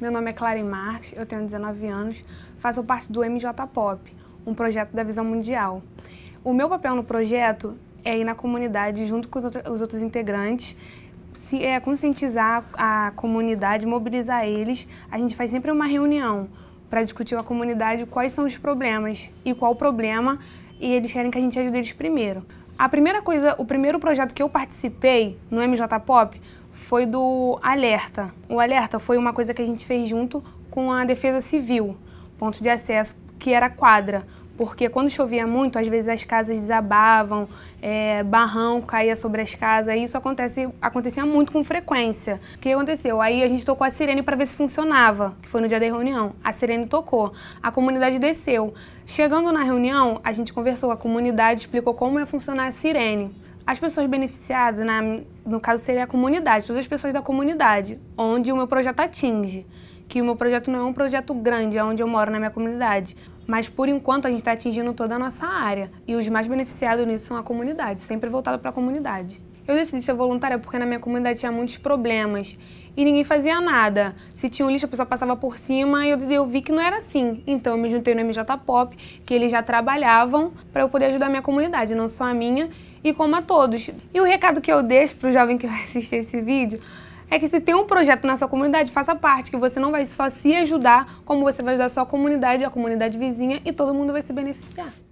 Meu nome é Claren Marques, eu tenho 19 anos, faço parte do MJ Pop, um projeto da Visão Mundial. O meu papel no projeto é ir na comunidade junto com os outros integrantes, se, é, conscientizar a comunidade, mobilizar eles. A gente faz sempre uma reunião para discutir com a comunidade quais são os problemas e qual o problema e eles querem que a gente ajude eles primeiro. A primeira coisa, o primeiro projeto que eu participei no MJ Pop foi do Alerta. O Alerta foi uma coisa que a gente fez junto com a Defesa Civil, ponto de acesso que era quadra porque quando chovia muito, às vezes as casas desabavam, é, barrão caía sobre as casas, e isso acontece, acontecia muito com frequência. O que aconteceu? Aí a gente tocou a sirene para ver se funcionava, que foi no dia da reunião. A sirene tocou, a comunidade desceu. Chegando na reunião, a gente conversou, a comunidade explicou como ia funcionar a sirene. As pessoas beneficiadas, na, no caso, seria a comunidade, todas as pessoas da comunidade, onde o meu projeto atinge que o meu projeto não é um projeto grande, é onde eu moro na minha comunidade. Mas por enquanto a gente está atingindo toda a nossa área e os mais beneficiados nisso são a comunidade, sempre voltado para a comunidade. Eu decidi ser voluntária porque na minha comunidade tinha muitos problemas e ninguém fazia nada. Se tinha um lixo, a pessoa passava por cima e eu, eu vi que não era assim. Então eu me juntei no MJ Pop, que eles já trabalhavam, para eu poder ajudar a minha comunidade, não só a minha, e como a todos. E o recado que eu deixo para o jovem que vai assistir esse vídeo é que se tem um projeto na sua comunidade, faça parte, que você não vai só se ajudar, como você vai ajudar a sua comunidade, a comunidade vizinha e todo mundo vai se beneficiar.